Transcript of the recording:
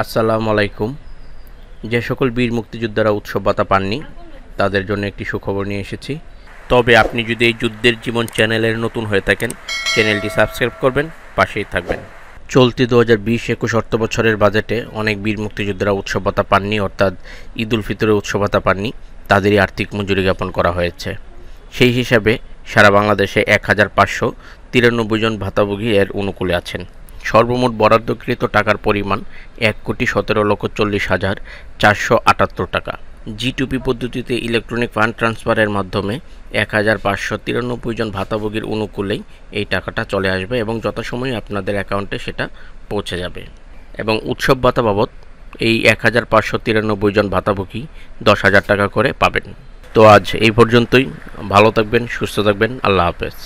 আসসালামু আলাইকুম যে সকল বীর মুক্তিযোদ্ধারা উৎসব ভাতা পাননি তাদের জন্য একটি সুখবর নিয়ে এসেছি তবে আপনি যদি এই যুদ্ধের জীবন চ্যানেলের নতুন হয়ে থাকেন চ্যানেলটি সাবস্ক্রাইব করবেন পাশেই থাকবেন চলতি দু হাজার বিশ একুশ অর্থ বছরের বাজেটে অনেক বীর মুক্তিযোদ্ধারা উৎসব ভাতা পাননি অর্থাৎ ঈদ উল ফিতরের উৎসব ভাতা পাননি তাদেরই আর্থিক মজুরি জ্ঞাপন করা হয়েছে সেই হিসাবে সারা বাংলাদেশে এক হাজার পাঁচশো তিরানব্বই জন ভাতাভোগী এর অনুকূলে আছেন সর্বমোট বরাদ্দকৃত টাকার পরিমাণ এক কোটি সতেরো লক্ষ চল্লিশ হাজার চারশো আটাত্তর টাকা জিটুপি পদ্ধতিতে ইলেকট্রনিক ফান্ড ট্রান্সফারের মাধ্যমে এক হাজার পাঁচশো তিরানব্বই জন ভাতাভোগীর অনুকূলেই এই টাকাটা চলে আসবে এবং যথাসময়ে আপনাদের অ্যাকাউন্টে সেটা পৌঁছে যাবে এবং উৎসব ভাতা বাবদ এই এক হাজার পাঁচশো তিরানব্বই জন ভাতাভোগী দশ হাজার টাকা করে পাবেন তো আজ এই পর্যন্তই ভালো থাকবেন সুস্থ থাকবেন আল্লাহ হাফেজ